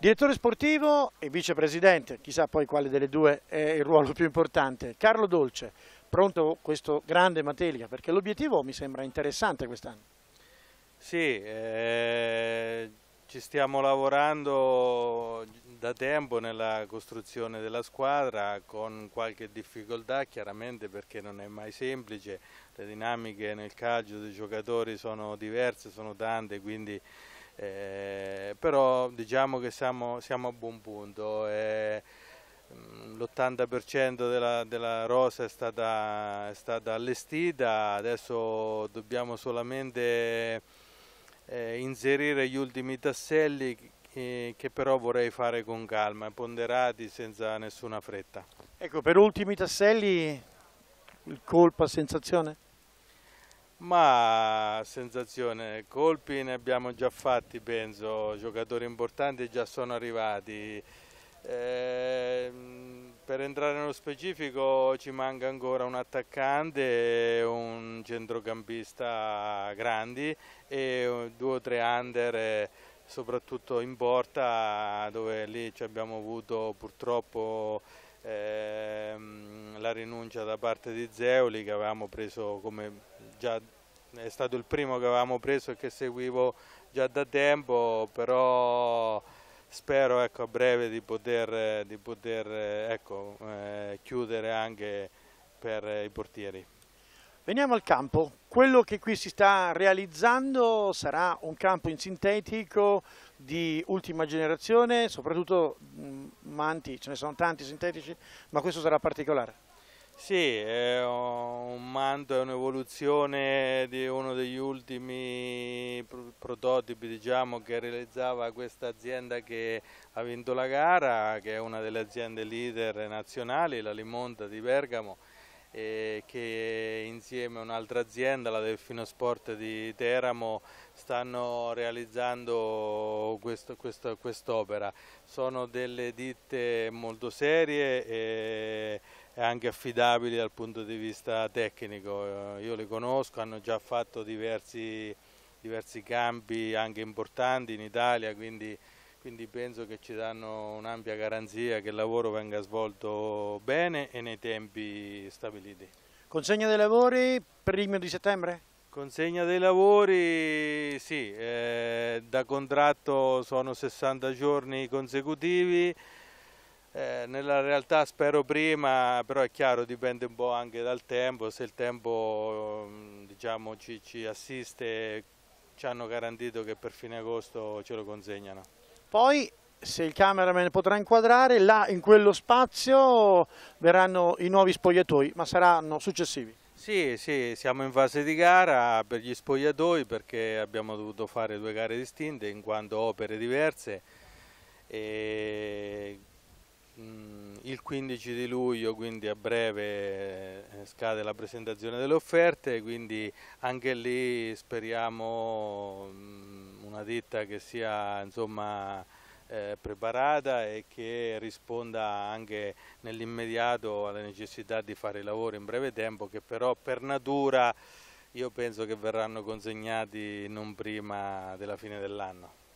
Direttore sportivo e vicepresidente, chissà poi quale delle due è il ruolo più importante, Carlo Dolce, pronto questo grande Matelica, Perché l'obiettivo mi sembra interessante quest'anno. Sì, eh, ci stiamo lavorando da tempo nella costruzione della squadra con qualche difficoltà chiaramente perché non è mai semplice, le dinamiche nel calcio dei giocatori sono diverse, sono tante, quindi... Eh, però diciamo che siamo, siamo a buon punto. Eh, mm, L'80% della, della, rosa è stata, è stata, allestita, adesso dobbiamo solamente eh, inserire gli ultimi tasselli eh, che però vorrei fare con calma, ponderati senza nessuna fretta. Ecco, per ultimi tasselli il colpo a sensazione? ma sensazione, colpi ne abbiamo già fatti penso, giocatori importanti già sono arrivati. Eh, per entrare nello specifico ci manca ancora un attaccante, un centrocampista grandi e due o tre under eh, soprattutto in porta dove lì abbiamo avuto purtroppo eh, la rinuncia da parte di Zeuli che avevamo preso come già è stato il primo che avevamo preso e che seguivo già da tempo, però spero ecco, a breve di poter, di poter ecco, eh, chiudere anche per i portieri. Veniamo al campo, quello che qui si sta realizzando sarà un campo in sintetico di ultima generazione, soprattutto mm, manti, ce ne sono tanti sintetici, ma questo sarà particolare. Sì, è un manto, è un'evoluzione di uno degli ultimi prototipi diciamo, che realizzava questa azienda che ha vinto la gara, che è una delle aziende leader nazionali, la Limonta di Bergamo, che insieme a un'altra azienda, la Delfino Sport di Teramo, stanno realizzando quest'opera. Sono delle ditte molto serie. E, anche affidabili dal punto di vista tecnico. Eh, io li conosco, hanno già fatto diversi, diversi campi anche importanti in Italia, quindi, quindi penso che ci danno un'ampia garanzia che il lavoro venga svolto bene e nei tempi stabiliti. Consegna dei lavori primo di settembre? Consegna dei lavori, sì, eh, da contratto sono 60 giorni consecutivi, eh, nella realtà spero prima, però è chiaro dipende un po' anche dal tempo, se il tempo mm, diciamo, ci, ci assiste ci hanno garantito che per fine agosto ce lo consegnano. Poi se il cameraman potrà inquadrare, là in quello spazio verranno i nuovi spogliatoi, ma saranno successivi. Sì, sì, siamo in fase di gara per gli spogliatoi perché abbiamo dovuto fare due gare distinte in quanto opere diverse e il 15 di luglio, quindi a breve eh, scade la presentazione delle offerte, quindi anche lì speriamo mm, una ditta che sia insomma, eh, preparata e che risponda anche nell'immediato alla necessità di fare i lavori in breve tempo che però per natura io penso che verranno consegnati non prima della fine dell'anno.